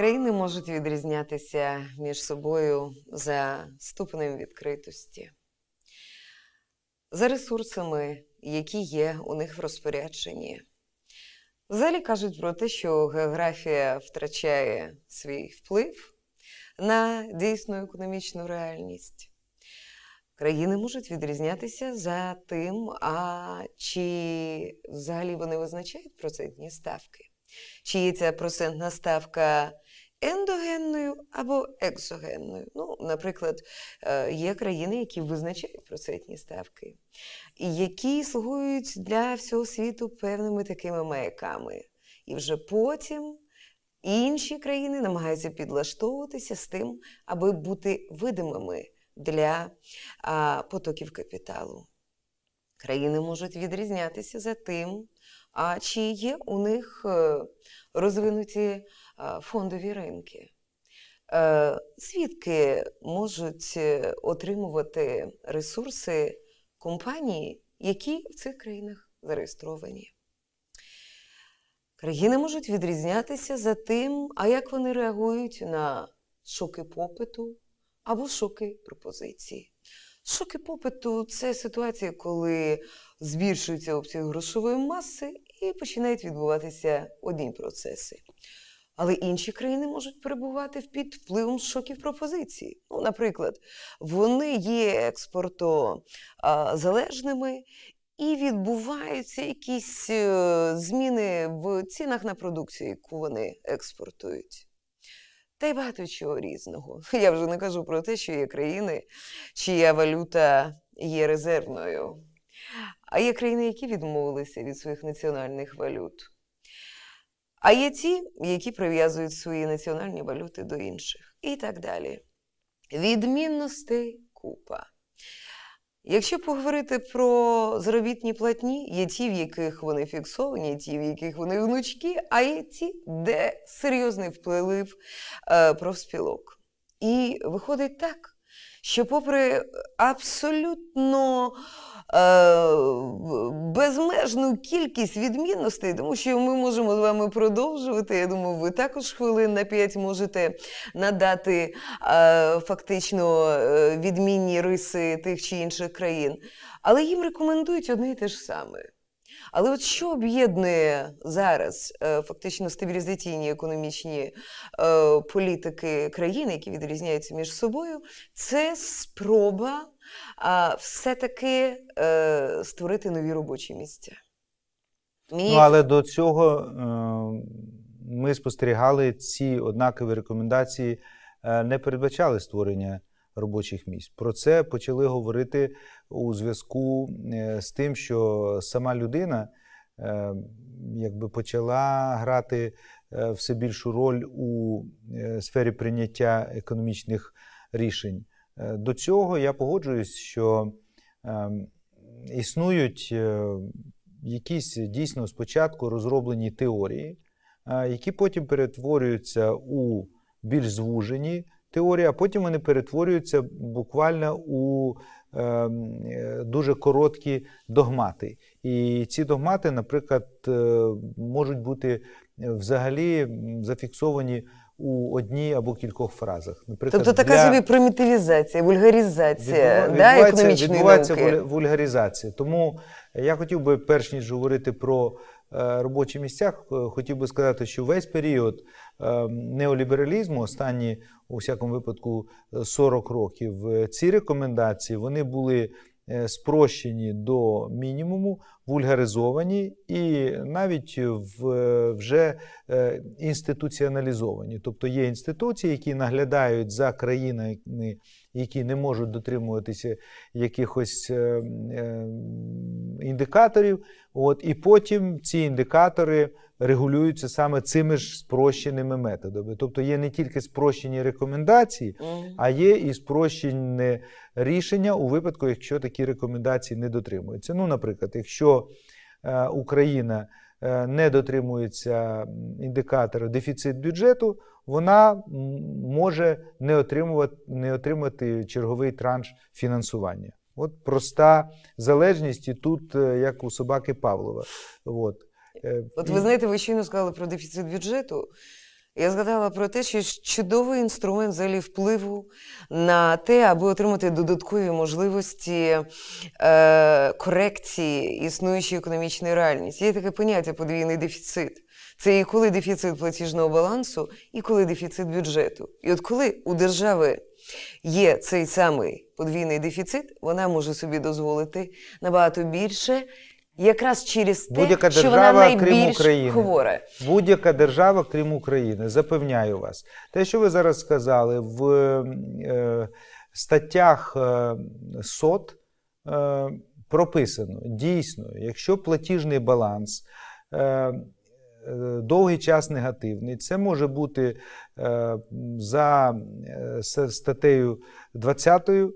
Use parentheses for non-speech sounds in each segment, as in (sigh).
Країни можуть відрізнятися між собою за ступенем відкритості, за ресурсами, які є у них в розпорядженні. Взагалі кажуть про те, що географія втрачає свій вплив на дійсну економічну реальність. Країни можуть відрізнятися за тим, а чи взагалі вони визначають процентні ставки. Чи є ця процентна ставка ендогенною або екзогенною. Ну, Наприклад, е, є країни, які визначають процентні ставки, які слугують для всього світу певними такими маяками. І вже потім. Інші країни намагаються підлаштовуватися з тим, аби бути видимими для потоків капіталу. Країни можуть відрізнятися за тим, чи є у них е, розвинуті Е, фондові ринки. Е, звідки можуть е, отримувати ресурси компанії, які в цих країнах зареєстровані? Країни можуть відрізнятися за тим, а як вони реагують на шоки попиту або шоки пропозиції. Шоки попиту це ситуація, коли збільшується обсяг грошової маси і починають відбуватися одні процеси. Але інші країни можуть перебувати під впливом шоків пропозиції. Ну, Наприклад, вони є експортозалежними. І відбуваються якісь е, зміни в цінах на продукцію, яку вони експортують. Та й багато чого різного. (laughs) Я вже не кажу про те, що є країни, чия валюта є резервною. А є країни, які відмовилися від своїх національних валют а є ті, які прив'язують свої національні валюти до інших. І так далі. Відмінностей купа. Якщо поговорити про заробітні платні, є ті, в яких вони фіксовані, ті, в яких вони внучки, а є ті, де серйозний вплив е, профспілок. І виходить так, що, попри абсолютно Е, безмежну кількість відмінностей, тому що ми можемо з вами продовжувати. Я думаю, ви також хвилин на п'ять можете надати е, фактично е, відмінні риси тих чи інших країн. Але їм рекомендують одне і те ж саме. Але от що об'єднує зараз фактично стабілізаційні економічні політики країн, які відрізняються між собою, це спроба а все-таки е, створити нові робочі місця. Мій... Ну, але до цього е, ми спостерігали ці однакові рекомендації, е, не передбачали створення робочих місць. Про це почали говорити у зв'язку е, з тим, що сама людина е, якби почала грати е, все більшу роль у е, сфері прийняття економічних рішень. Е, до цього я погоджуюсь, що е, існують е, якісь дійсно спочатку розроблені теорії, які потім перетворюються у більш звужені теорії, а потім вони перетворюються буквально у дуже короткі догмати. І ці догмати, наприклад, можуть бути взагалі зафіксовані у одній або кількох фразах. Наприклад, Тобто така для... собі примітивізація, вульгарізація Відбув... да, економічної відбувається науки. вульгарізація. Тому е, я хотів би, перш ніж говорити про е, робочі місця, е, хотів би сказати, що весь період ем, неолібералізму, останні у всякому випадку 40 років, ці рекомендації вони були. Е, спрощені до мінімуму, вульгаризовані і навіть в, вже е, інституціоналізовані. Тобто є інституції, які наглядають за країнами які не можуть дотримуватися якихось е, е, індикаторів. От, І потім ці індикатори регулюються саме цими ж спрощеними методами. Тобто є не тільки спрощені рекомендації, а є і спрощене рішення у випадку, якщо такі рекомендації не дотримуються. Ну, наприклад, якщо е, Україна. Е, не дотримується індикатора дефіцит бюджету, вона може не отримувати не отримати черговий транш фінансування. От проста залежність і тут, е, як у собаки Павлова. От. Е, От ви знаєте, ви щойно сказали про дефіцит бюджету. Я згадала про те, що чудовий інструмент взагалі впливу на те, аби отримати додаткові можливості е, корекції існуючої економічної реальності. Є таке поняття подвійний дефіцит. Це і коли дефіцит платіжного балансу, і коли дефіцит бюджету. І от коли у держави є цей самий подвійний дефіцит, вона може собі дозволити набагато більше. Якраз через те, будь-яка що держава, вона крім України, хворе. будь-яка держава, крім України, запевняю вас, те, що ви зараз сказали, в е, статтях е, сот е, прописано дійсно, якщо платіжний баланс е, е довгий час негативний, це може бути е, за е, статтею 20 е,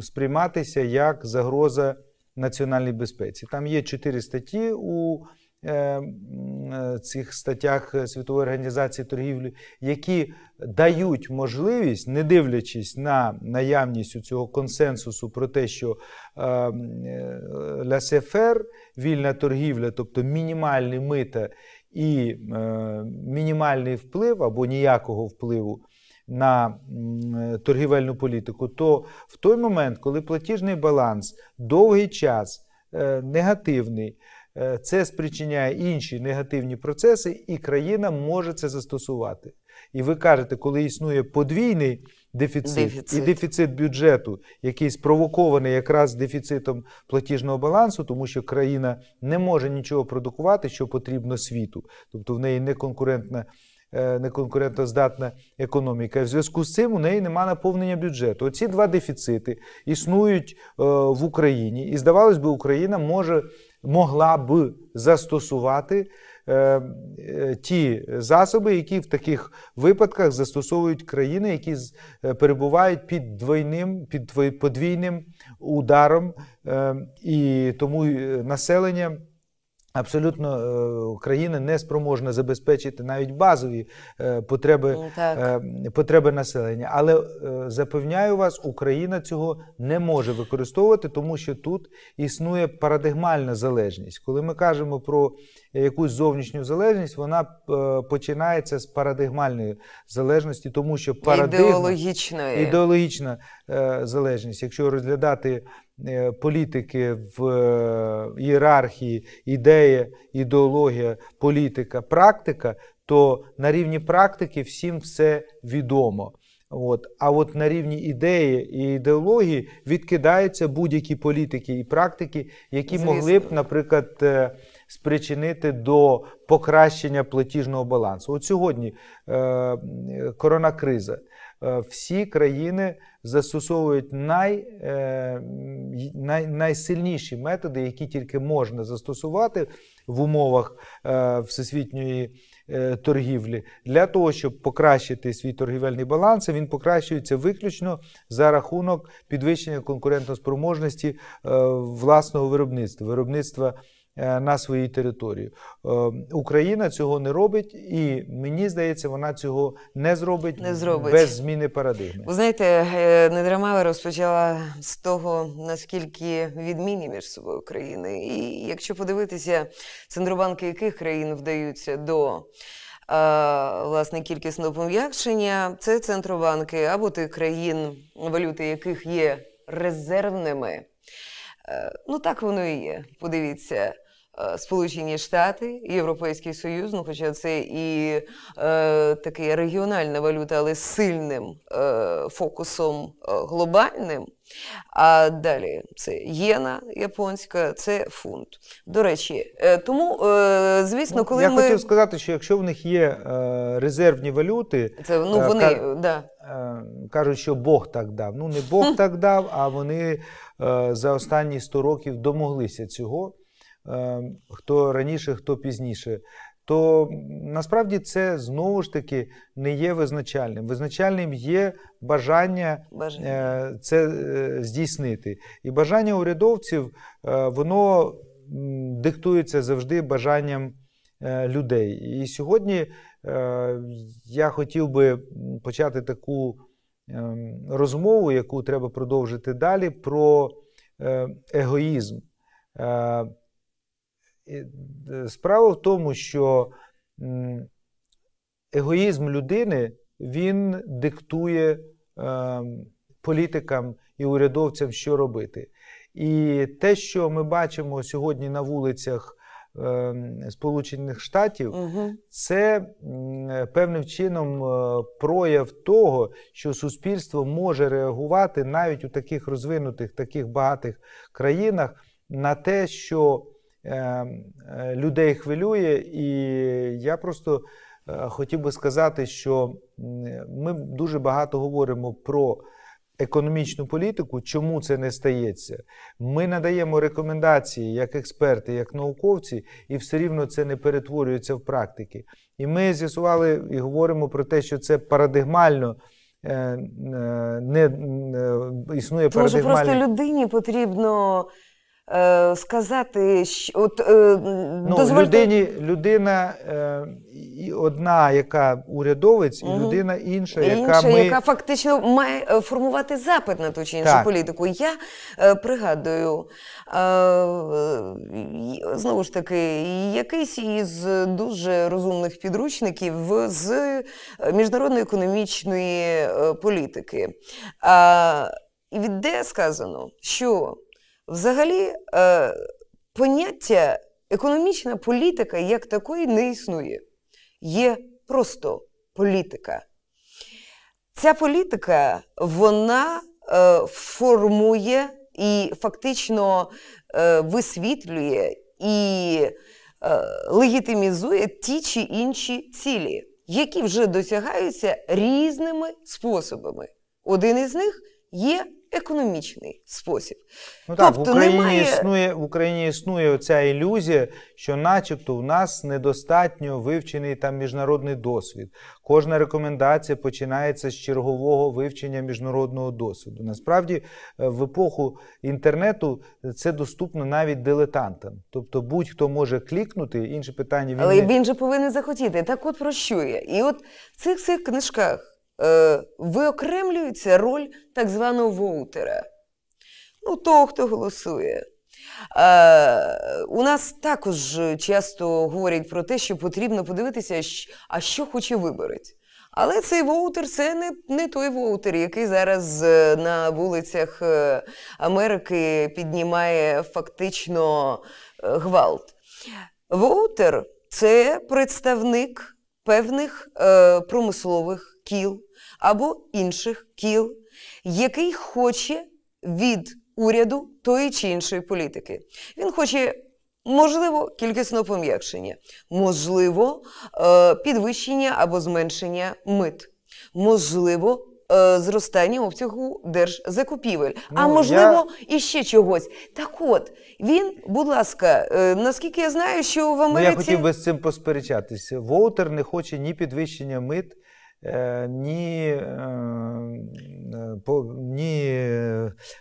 сприйматися як загроза національній безпеці. Там є чотири статті у е, е, цих статтях Світової організації торгівлі, які дають можливість, не дивлячись на наявність у цього консенсусу про те, що е, ЛАСЕФЕР, вільна торгівля, тобто мінімальні мита і мінімальний вплив або ніякого впливу на е, торгівельну політику, то в той момент, коли платіжний баланс довгий час е, негативний, е, це спричиняє інші негативні процеси, і країна може це застосувати. І ви кажете, коли існує подвійний дефіцит, дефіцит і дефіцит бюджету, який спровокований якраз дефіцитом платіжного балансу, тому що країна не може нічого продукувати, що потрібно світу, тобто в неї неконкурентна Е, неконкурентоздатна економіка. І в зв'язку з цим у неї нема наповнення бюджету. Оці два дефіцити існують е, в Україні, і здавалось би, Україна може могла б застосувати. Е, ті засоби, які в таких випадках застосовують країни, які перебувають під двойним, під подвійним ударом, і тому населення Абсолютно е, Україна не спроможна забезпечити навіть базові е, потреби ну, е, потреби населення. Але запевняю вас, Україна цього не може використовувати, тому що тут існує парадигмальна залежність. Коли ми кажемо про якусь зовнішню залежність, вона починається з парадигмальної залежності, тому що парадигма, ідеологічна залежність, якщо розглядати. Е, політики в е, ієрархії, ідея, ідеологія, політика, практика, то на рівні практики всім все відомо. От. А от на рівні ідеї і ідеології відкидаються будь-які політики і практики, які Звісно. могли б, наприклад, е, спричинити до покращення платіжного балансу. От сьогодні е- коронакриза. Е, всі країни застосовують най, е, най, найсильніші методи, які тільки можна застосувати в умовах е, всесвітньої торгівлі, для того, щоб покращити свій торгівельний баланс, він покращується виключно за рахунок підвищення конкурентоспроможності власного виробництва. виробництва Е, на своїй території. Е, Україна цього не робить, і мені здається, вона цього не зробить, не зробить. без зміни парадигми. Ви знаєте, е, недрама розпочала з того, наскільки відмінні між собою країни. І якщо подивитися, центробанки яких країн вдаються до. Власне, кількісного пом'якшення це центробанки або тих країн, валюти яких є резервними. Ну так воно і є. Подивіться. Е, Сполучені Штати, Європейський Союз, ну хоча це і е, така регіональна валюта, але з сильним е, фокусом е, глобальним. А далі це єна японська, це фунт. До речі, е, тому е, звісно, ну, коли я ми... хотів сказати, що якщо в них є е, резервні валюти, це ну е, вони кар... да. кажуть, що Бог так дав. Ну не Бог (laughs) так дав, а вони за останні 100 років домоглися цього. Е, хто раніше, хто пізніше. То насправді це знову ж таки не є визначальним. Визначальним є бажання, бажання. Е, це е, здійснити. І бажання урядовців воно диктується завжди бажанням людей. І сьогодні я хотів би почати таку розмову, яку треба продовжити далі, про егоїзм. Е, справа в тому, що егоїзм людини він диктує ем, політикам і урядовцям, що робити. І те, що ми бачимо сьогодні на вулицях ем, Сполучених Штатів, угу. це певним чином е, прояв того, що суспільство може реагувати навіть у таких розвинутих, таких багатих країнах на те, що Ем, е, людей хвилює, і я просто е, хотів би сказати, що ми дуже багато говоримо про. Економічну політику, чому це не стається? Ми надаємо рекомендації як експерти, як науковці, і все рівно це не перетворюється в практики. І ми з'ясували і говоримо про те, що це парадигмально е, не існує парадигмально. Може, просто людині потрібно. Е, сказати, що от е, ну, дозвольте... людині людина е, одна, яка урядовець, угу. і людина інша, яка інша, ми... яка фактично має е, формувати запит на ту чи іншу так. політику. Я е, пригадую е, знову ж таки, якийсь із дуже розумних підручників з міжнародної економічної політики, і де сказано, що Взагалі, е, поняття економічна політика як такої не існує. Є просто політика. Ця політика вона е, формує і фактично е, висвітлює і легітимізує ті чи інші цілі, які вже досягаються різними способами. Один із них є економічний спосіб. Ну так тобто, в Україні немає... існує в Україні існує оця ілюзія, що, начебто, в нас недостатньо вивчений там міжнародний досвід. Кожна рекомендація починається з чергового вивчення міжнародного досвіду. Насправді, е, в епоху інтернету це доступно навіть дилетантам. Тобто, будь-хто може клікнути, інше питання він але не... він же повинен захотіти. Так, от про що я? і от в цих цих книжках е, виокремлюється роль так званого воутера. Ну, того, хто голосує. Е, у нас також часто говорять про те, що потрібно подивитися, а що хоче виборець. Але цей воутер це не не той воутер, який зараз е, на вулицях е, Америки піднімає фактично е, гвалт. Воутер це представник певних е, промислових кіл або інших кіл, який хоче від уряду тої чи іншої політики. Він хоче. Можливо, кількісно пом'якшення, можливо, е, підвищення або зменшення мит, можливо, е, зростання обсягу держзакупівель, ну, а можливо, я... і чогось. Так, от він, будь ласка, е, наскільки я знаю, що в Америці ну, я хотів би з цим посперечатися. Воутер не хоче ні підвищення мит. Е, ні е, ні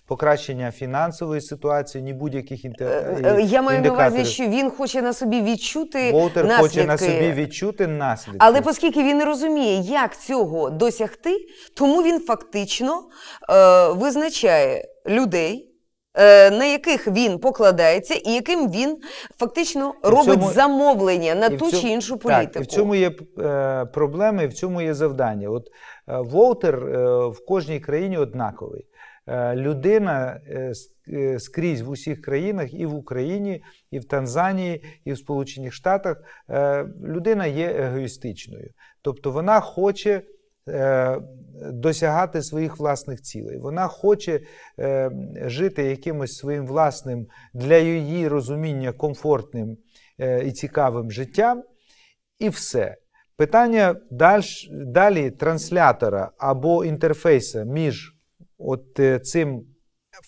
покращення фінансової ситуації, ні будь-яких е, індикаторів. Я маю на увазі, що він хоче на собі відчути Волтер наслідки. хоче на собі відчути наслідки. Але оскільки він не розуміє, як цього досягти, тому він фактично е, визначає людей. Е, на яких він покладається, і яким він фактично робить цьому, замовлення на ту цьому, чи іншу політику. Так, і в цьому є е, проблеми, і в цьому є завдання. От е, Волтер е, в кожній країні однаковий. Е, людина е, скрізь в усіх країнах, і в Україні, і в Танзанії, і в Сполучених Штатах людина є егоїстичною, тобто вона хоче. Е, досягати своїх власних цілей. Вона хоче е, жити якимось своїм власним для її розуміння комфортним е, і цікавим життям, і все. Питання далі транслятора або інтерфейса між от цим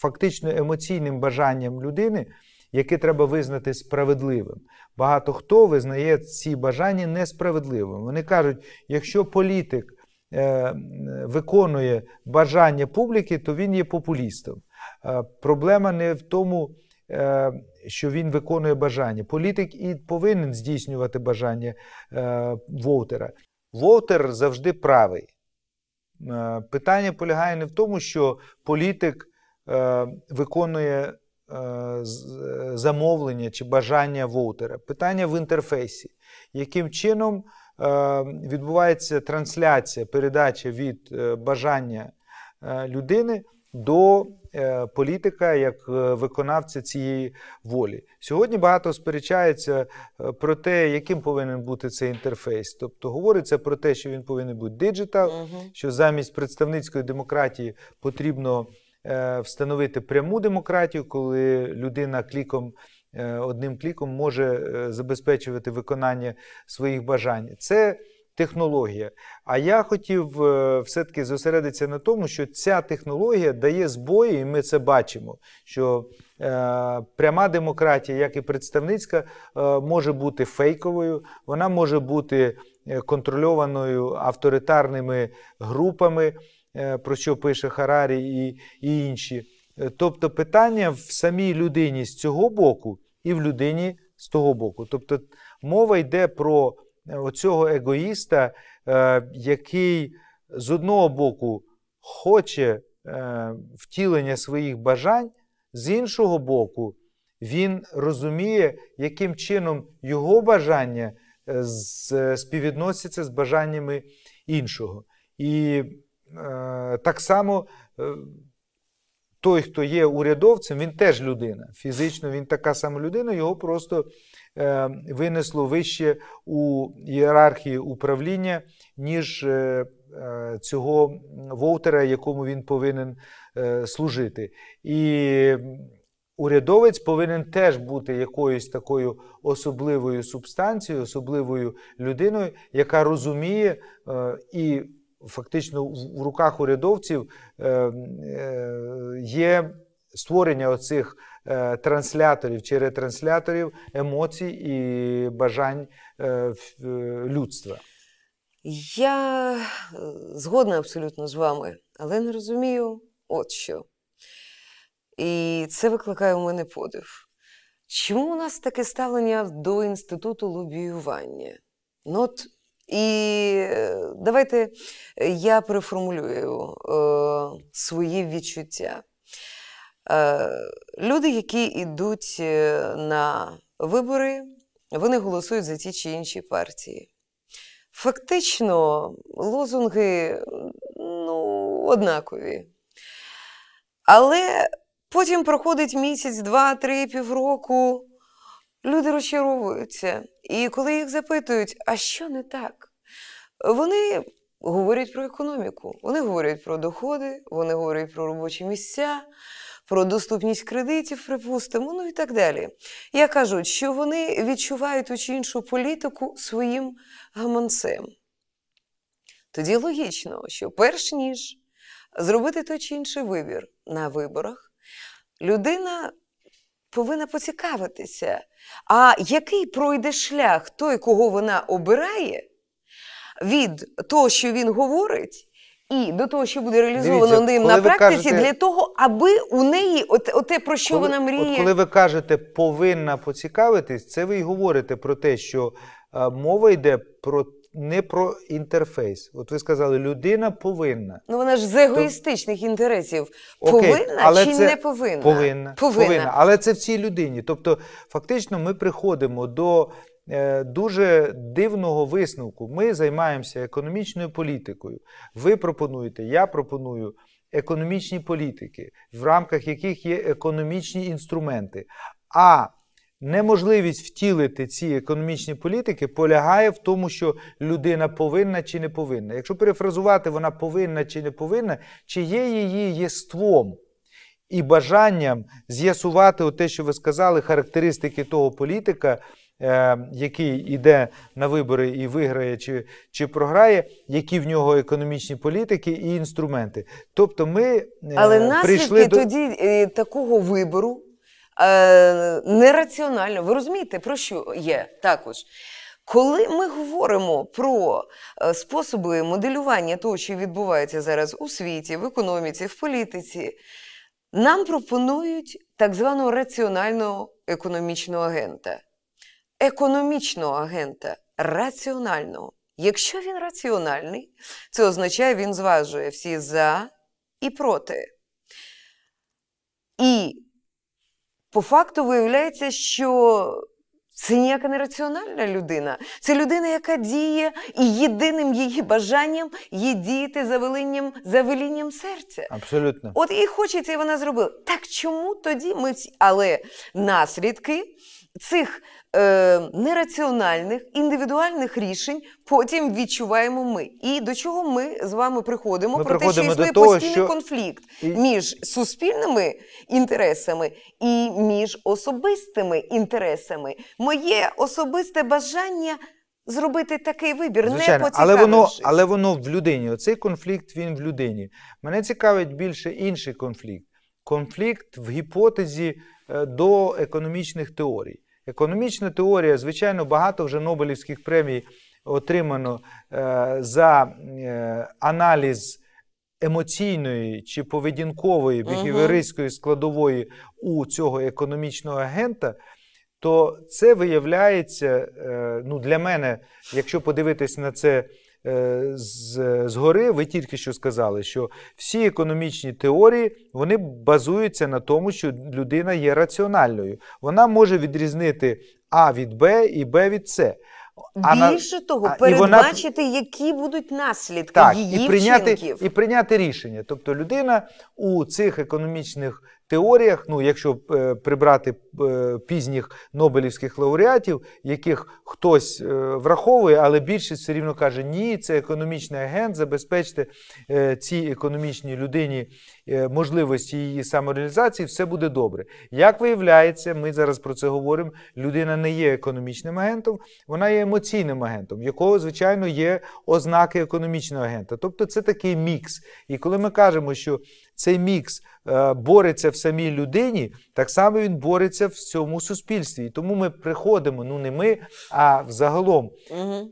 фактично емоційним бажанням людини, яке треба визнати справедливим. Багато хто визнає ці бажання несправедливими. Вони кажуть, якщо політик Е, виконує бажання публіки, то він є популістом. Е, проблема не в тому, е, що він виконує бажання. Політик і повинен здійснювати бажання Волтера. Волтер завжди правий. Питання полягає не в тому, що політик виконує замовлення чи бажання Волтера. Питання в інтерфейсі, яким чином Е, відбувається трансляція, передача від е, бажання е, людини до політика як виконавця цієї волі. Сьогодні багато сперечається про те, яким повинен бути цей інтерфейс. Тобто говориться про те, що він повинен бути диджитал, угу. що замість представницької демократії потрібно встановити пряму демократію, коли людина кліком. Е, одним кліком може е, забезпечувати виконання своїх бажань. Це технологія. А я хотів е, все-таки зосередитися на тому, що ця технологія дає збої, і ми це бачимо. що Пряма демократія, як і представницька, може бути фейковою, вона може бути контрольованою авторитарними групами, про що пише Харарі і, і інші. Е, тобто питання в самій людині з цього боку і в людині з того боку. Тобто мова йде про е, цього егоїста, е, який з одного боку хоче втілення своїх бажань, з іншого боку, він розуміє, яким чином його бажання співвідносяться з бажаннями іншого. І так само той, хто є урядовцем, він теж людина. Фізично він така сама людина, його просто е, винесло вище у ієрархії управління, ніж е, е цього Вовтера, якому він повинен е, служити. І урядовець повинен теж бути якоюсь такою особливою субстанцією, особливою людиною, яка розуміє е, і фактично в руках урядовців е, е, є створення оцих е, трансляторів чи ретрансляторів емоцій і бажань людства. Я згодна абсолютно з вами, але не розумію от що. І це викликає у мене подив. Чому у нас таке ставлення до інституту лобіювання? Ну от і е, давайте е, я переформулюю е, свої відчуття. Е, Люди, які йдуть е, на вибори, вони голосують за ті чи інші партії. Фактично, лозунги ну, однакові. Але потім проходить місяць, два, три, півроку. Люди розчаровуються, і коли їх запитують, а що не так, вони говорять про економіку, вони говорять про доходи, вони говорять про робочі місця, про доступність кредитів, припустимо, ну і так далі. Я кажу, що вони відчувають ту чи іншу політику своїм гаманцем. Тоді логічно, що перш ніж зробити той чи інший вибір на виборах, людина повинна поцікавитися, а який пройде шлях той, кого вона обирає, від того, що він говорить. І до того, що буде реалізовано Дивіться, ним на практиці, кажете, для того, аби у неї от, от те, про що коли, вона мріє. От Коли ви кажете, повинна поцікавитись, це ви й говорите про те, що е, мова йде про те не про інтерфейс. От ви сказали, людина повинна. Ну вона ж з егоїстичних То... інтересів тобто, повинна але чи це... не повинна? повинна? Повинна. Повинна. Але це в цій людині. Тобто, фактично, ми приходимо до е, дуже дивного висновку. Ми займаємося економічною політикою. Ви пропонуєте, я пропоную. Економічні політики, в рамках яких є економічні інструменти, а Неможливість втілити ці економічні політики полягає в тому, що людина повинна чи не повинна. Якщо перефразувати, вона повинна чи не повинна, чи є її єством і бажанням з'ясувати те, що ви сказали, характеристики того політика, е, який йде на вибори і виграє чи, чи програє, які в нього економічні політики і інструменти. Тобто, ми е, але прийшли наслідки до... тоді е, такого вибору. Е, нераціонально. Ви розумієте, про що є також? Коли ми говоримо про е, способи моделювання того, що відбувається зараз у світі, в економіці, в політиці, нам пропонують так званого раціонального економічного агента. Економічного агента раціонального. Якщо він раціональний, це означає, він зважує всі за і проти. І по факту виявляється, що це ніяка не раціональна людина. Це людина, яка діє, і єдиним її бажанням є діяти за велінням, за велінням серця. Абсолютно. От і хочеться, і вона зробила. Так чому тоді ми всі? Але наслідки цих е, нераціональних індивідуальних рішень потім відчуваємо ми. І до чого ми з вами приходимо? Ми Про приходимо те, що існує того, постійний що... конфлікт між суспільними інтересами і між особистими інтересами. Моє особисте бажання. Зробити такий вибір, Звичайно, не але воно, але воно в людині. Оцей конфлікт він в людині. Мене цікавить більше інший конфлікт. Конфлікт в гіпотезі е, до економічних теорій. Економічна теорія, звичайно, багато вже Нобелівських премій отримано е, за е, аналіз емоційної чи поведінкової бігіверистської складової у цього економічного агента. То це виявляється, е, ну для мене, якщо подивитись на це Е, згори ви тільки що сказали, що всі економічні теорії вони базуються на тому, що людина є раціональною. Вона може відрізнити А від Б і Б від С. А Більше на... того, передбачити, вона... які будуть наслідки так, її і прийняти, вчинків. і прийняти рішення. Тобто людина у цих економічних теоріях, ну якщо е, прибрати е, пізніх Нобелівських лауреатів, яких хтось е, враховує, але більшість все рівно каже, ні, це економічний агент, забезпечте цій економічній людині можливості її самореалізації, все буде добре. Як виявляється, ми зараз про це говоримо. Людина не є економічним агентом, вона є емоційним агентом, якого, звичайно, є ознаки економічного агента. Тобто це такий мікс. І коли ми кажемо, що цей мікс е, бореться в самій людині, так само він бореться в цьому суспільстві. І тому ми приходимо, ну не ми, а взагалом. Угу.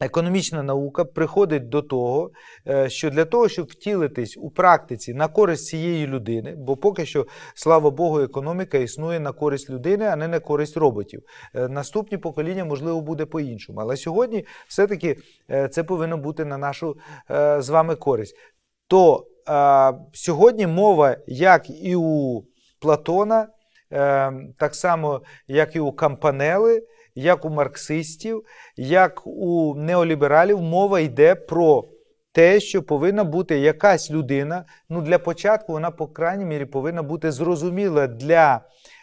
Економічна наука приходить до того, е, що для того, щоб втілитись у практиці на користь цієї людини, бо поки що, слава Богу, економіка існує на користь людини, а не на користь роботів. Е, наступні покоління, можливо, буде по-іншому. Але сьогодні все-таки це повинно бути на нашу з вами користь. То сьогодні мова, як і у Платона, е, так само, як і у Кампанели, як у марксистів, як у неолібералів, мова йде про те, що повинна бути якась людина. Ну, Для початку вона, по крайній мірі, повинна бути зрозуміла для.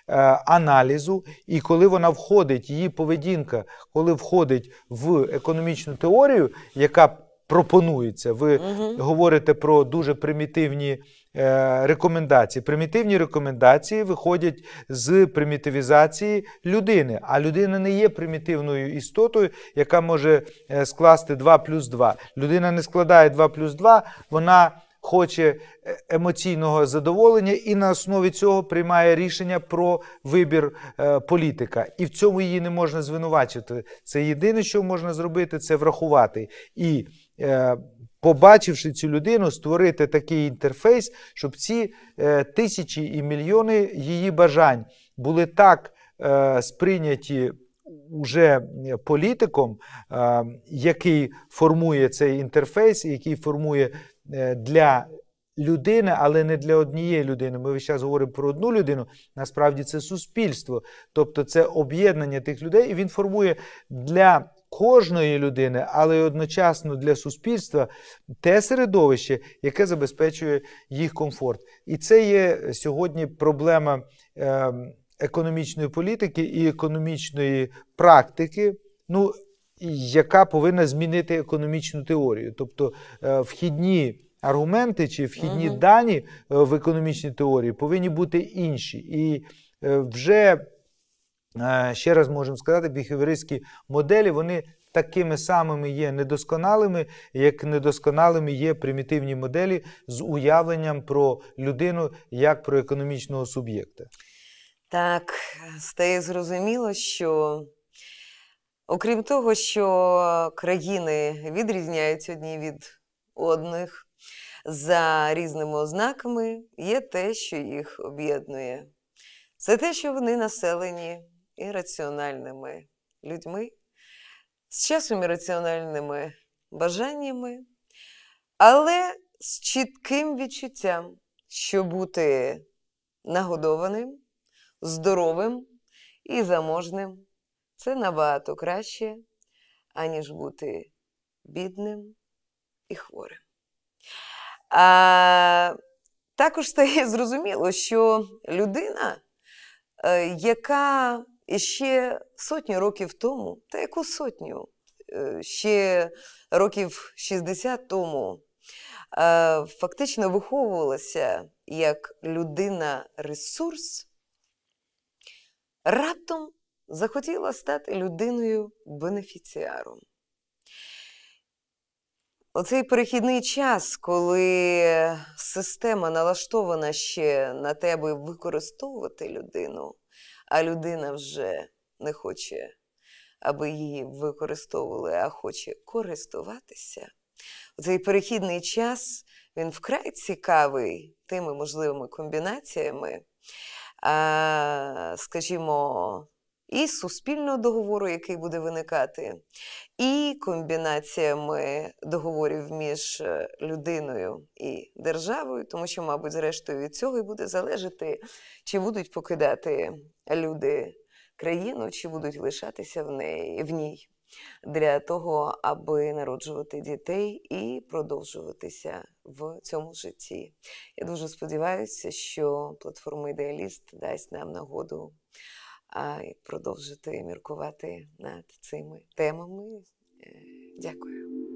Е, аналізу, і коли вона входить, її поведінка, коли входить в економічну теорію, яка пропонується. Ви угу. говорите про дуже примітивні е, рекомендації. Примітивні рекомендації виходять з примітивізації людини. А людина не є примітивною істотою, яка може е, скласти 2 плюс 2. Людина не складає 2 плюс 2, вона хоче е, емоційного задоволення і на основі цього приймає рішення про вибір е, політика. І в цьому її не можна звинувачити. Це єдине, що можна зробити, це врахувати. І е, Побачивши цю людину, створити такий інтерфейс, щоб ці е, тисячі і мільйони її бажань були так е, сприйняті уже політиком, який формує цей інтерфейс, який формує Е, для людини, але не для однієї людини. Ми зараз говоримо про одну людину. Насправді це суспільство, тобто це об'єднання тих людей, і він формує для. Кожної людини, але й одночасно для суспільства те середовище, яке забезпечує їх комфорт. І це є сьогодні проблема ем, економічної політики і економічної практики. Ну, яка повинна змінити економічну теорію. Тобто е, вхідні аргументи чи вхідні угу. дані е, в економічній теорії повинні бути інші. І е, вже ще раз можемо сказати, біхевіристські моделі вони. Такими самими є недосконалими, як недосконалими є примітивні моделі з уявленням про людину як про економічного суб'єкта. Так, стає зрозуміло, що Окрім того, що країни відрізняються одні від одних за різними ознаками, є те, що їх об'єднує. Це те, що вони населені ірраціональними людьми, з часом ірраціональними бажаннями, але з чітким відчуттям, що бути нагодованим, здоровим і заможним. Це набагато краще, аніж бути бідним і хворим. А, Також стає (laughs) зрозуміло, що людина, е, яка ще сотні років тому, та яку сотню, е, ще років 60 тому, е, фактично виховувалася як людина-ресурс, раптом захотіла стати людиною бенефіціаром. Оцей перехідний час, коли система налаштована ще на те, аби використовувати людину, а людина вже не хоче, аби її використовували, а хоче користуватися. Оцей перехідний час він вкрай цікавий тими можливими комбінаціями, а, скажімо, і суспільного договору, який буде виникати, і комбінаціями договорів між е, людиною і державою, тому що, мабуть, зрештою від цього і буде залежати, чи будуть покидати люди країну, чи будуть лишатися в неї в ній. Для того, аби народжувати дітей і продовжуватися в цьому житті, я дуже сподіваюся, що платформа Ідеаліст дасть нам нагоду а й продовжити міркувати над цими темами. Е, дякую.